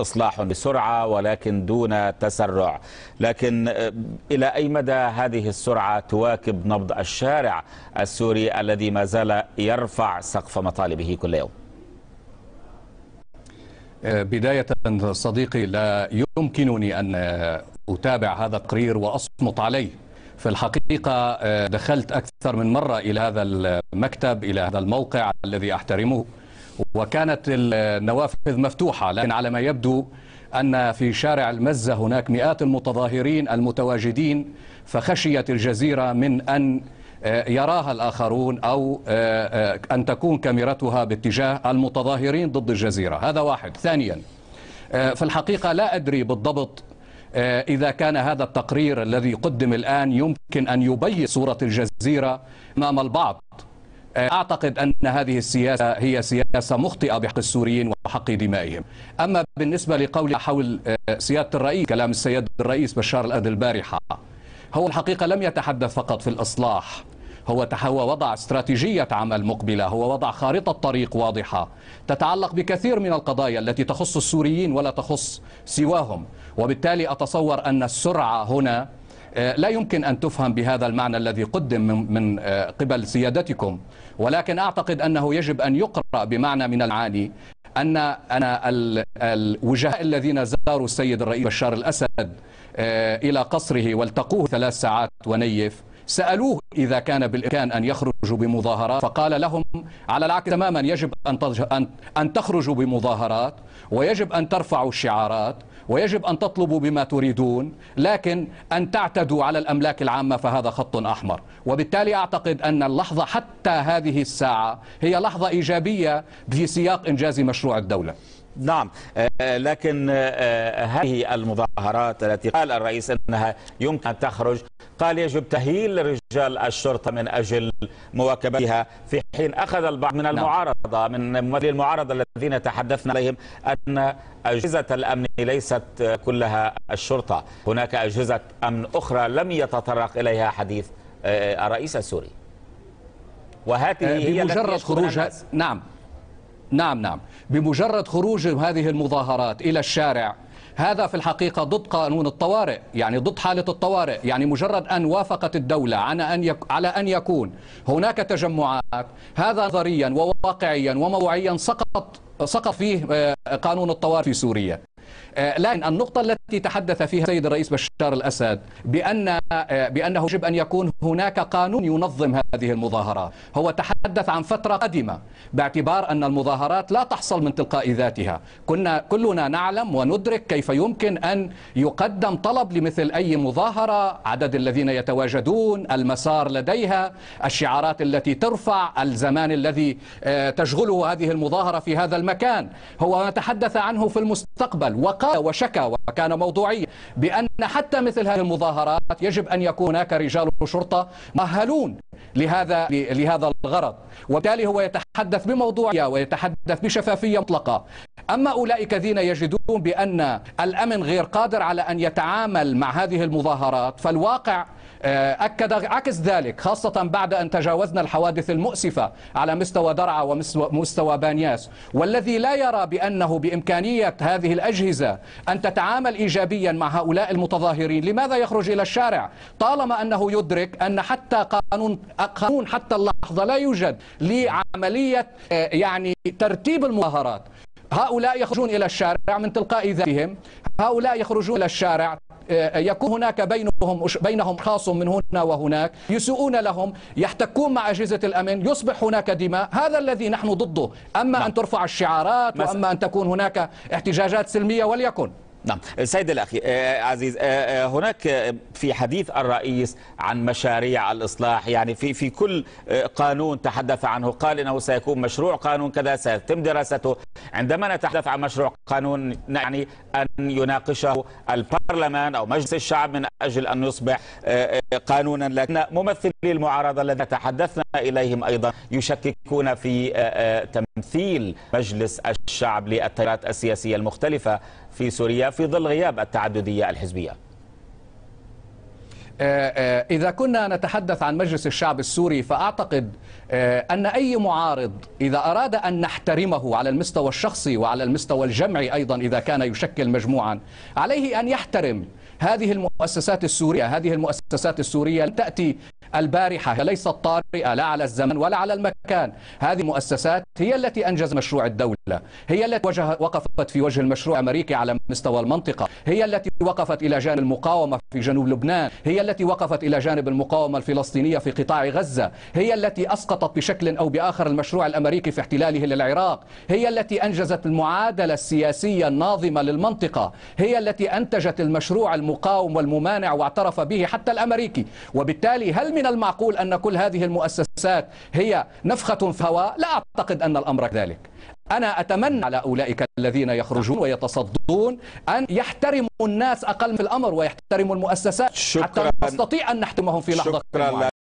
إصلاح بسرعة ولكن دون تسرع لكن آه، إلى أي مدى هذه السرعة تواكب نبض الشارع السوري الذي ما زال يرفع سقف مطالبه كل يوم آه، بداية صديقي لا يمكنني أن أتابع هذا التقرير وأصمت عليه في الحقيقة آه، دخلت أكثر من مرة إلى هذا المكتب إلى هذا الموقع الذي أحترمه وكانت النوافذ مفتوحة لكن على ما يبدو أن في شارع المزة هناك مئات المتظاهرين المتواجدين فخشيت الجزيرة من أن آه، يراها الآخرون أو آه، آه، أن تكون كاميرتها باتجاه المتظاهرين ضد الجزيرة هذا واحد ثانيا في الحقيقة لا أدري بالضبط إذا كان هذا التقرير الذي قدم الآن يمكن أن يبين صورة الجزيرة أمام البعض أعتقد أن هذه السياسة هي سياسة مخطئة بحق السوريين وحق دمائهم أما بالنسبة لقول حول آه، سيادة الرئيس كلام السيد الرئيس بشار الأرض البارحة هو الحقيقة لم يتحدث فقط في الإصلاح هو هو وضع استراتيجية عمل مقبلة هو وضع خارطة طريق واضحة تتعلق بكثير من القضايا التي تخص السوريين ولا تخص سواهم وبالتالي أتصور أن السرعة هنا آه، لا يمكن أن تفهم بهذا المعنى الذي قدم من آه، قبل سيادتكم ولكن أعتقد أنه يجب أن يقرأ بمعنى من المعاني أن أنا الوجهاء الذين زاروا السيد الرئيس بشار الأسد آه، إلى قصره والتقوه ثلاث ساعات ونيف سألوه إذا كان بالإمكان أن يخرجوا بمظاهرات فقال لهم على العكس تماما يجب أن أن تخرجوا بمظاهرات ويجب أن ترفعوا الشعارات ويجب أن تطلبوا بما تريدون لكن أن تعتدوا على الأملاك العامة فهذا خط أحمر وبالتالي أعتقد أن اللحظة حتى هذه الساعة هي لحظة إيجابية في سياق إنجاز مشروع الدولة نعم آه، لكن آه، آه، هذه المظاهرات التي قال الرئيس أنها يمكن أن تخرج قال يجب تهيل رجال الشرطة من أجل مواكبتها في حين أخذ البعض من نعم. المعارضة من ممثلي المعارضة الذين تحدثنا عليهم أن أجهزة الأمن ليست كلها الشرطة هناك أجهزة أمن أخرى لم يتطرق إليها حديث آه، الرئيس السوري وهذه آه، هي بمجرد خروجها نعم نعم نعم بمجرد خروج هذه المظاهرات إلى الشارع هذا في الحقيقة ضد قانون الطوارئ يعني ضد حالة الطوارئ يعني مجرد أن وافقت الدولة على أن يكون هناك تجمعات هذا نظريا وواقعيا وموعيا سقط سقط فيه آه، قانون الطوارئ في سوريا آه، لكن النقطة التي تحدث فيها السيد الرئيس بشار الأسد بأن آه، بأنه يجب أن يكون هناك قانون ينظم هذه المظاهرات هو تحدث عن فترة قديمة باعتبار أن المظاهرات لا تحصل من تلقاء ذاتها كنا كلنا نعلم وندرك كيف يمكن أن يقدم طلب لمثل أي مظاهرة عدد الذين يتواجدون المسار لديها الشعارات التي ترفع الزمان الذي آه، تشغله هذه المظاهرة في هذا المكان هو ما تحدث عنه في المستقبل المستقبل وقال وشكى وكان موضوعيا بأن حتى مثل هذه المظاهرات يجب أن يكون هناك رجال شرطة مؤهلون لهذا لهذا الغرض وبالتالي هو يتحدث يتحدث بموضوعية ويتحدث بشفافية مطلقة أما أولئك الذين يجدون بأن الأمن غير قادر على أن يتعامل مع هذه المظاهرات فالواقع آه، أكد عكس ذلك خاصة بعد أن تجاوزنا الحوادث المؤسفة على مستوى درعا ومستوى بانياس والذي لا يرى بأنه بإمكانية هذه الأجهزة أن تتعامل إيجابيا مع هؤلاء المتظاهرين لماذا يخرج إلى الشارع طالما أنه يدرك أن حتى قانون, قانون حتى اللحظة لا يوجد لعملية عملية آه، يعني ترتيب المظاهرات هؤلاء يخرجون إلى الشارع من تلقاء ذاتهم هؤلاء يخرجون إلى الشارع آه، يكون هناك بينهم بينهم خاص من هنا وهناك يسوؤون لهم يحتكون مع أجهزة الأمن يصبح هناك دماء هذا الذي نحن ضده أما نعم. أن ترفع الشعارات وأما أن تكون هناك احتجاجات سلمية وليكن نعم السيد الأخي آه، عزيز آه، آه، هناك في حديث الرئيس عن مشاريع الإصلاح يعني في في كل قانون تحدث عنه قال إنه سيكون مشروع قانون كذا سيتم دراسته عندما نتحدث عن مشروع قانون يعني أن يناقشه البرلمان أو مجلس الشعب من أجل أن يصبح قانونا لكن ممثلي المعارضة الذين تحدثنا إليهم أيضا يشككون في تم تمثيل مجلس الشعب للتيارات السياسية المختلفة في سوريا في ظل غياب التعددية الحزبية آه، آه، إذا كنا نتحدث عن مجلس الشعب السوري فأعتقد آه، أن أي معارض إذا أراد أن نحترمه على المستوى الشخصي وعلى المستوى الجمعي أيضا إذا كان يشكل مجموعا عليه أن يحترم هذه المؤسسات السورية هذه المؤسسات السورية تأتي البارحة ليست طارئة لا على الزمن ولا على المكان هذه المؤسسات هي التي أنجز مشروع الدولة هي التي وجه وقفت في وجه المشروع الأمريكي على مستوى المنطقة هي التي وقفت إلى جانب المقاومة في جنوب لبنان هي التي وقفت إلى جانب المقاومة الفلسطينية في قطاع غزة هي التي أسقطت بشكل أو بآخر المشروع الأمريكي في احتلاله للعراق هي التي أنجزت المعادلة السياسية الناظمة للمنطقة هي التي أنتجت المشروع المقاوم والممانع واعترف به حتى الأمريكي وبالتالي هل من من المعقول أن كل هذه المؤسسات هي نفخة في هواء لا أعتقد أن الأمر كذلك أنا أتمنى على أولئك الذين يخرجون ويتصدون أن يحترموا الناس أقل في الأمر ويحترموا المؤسسات شكرا حتى نستطيع أن نحتمهم في لحظة شكرا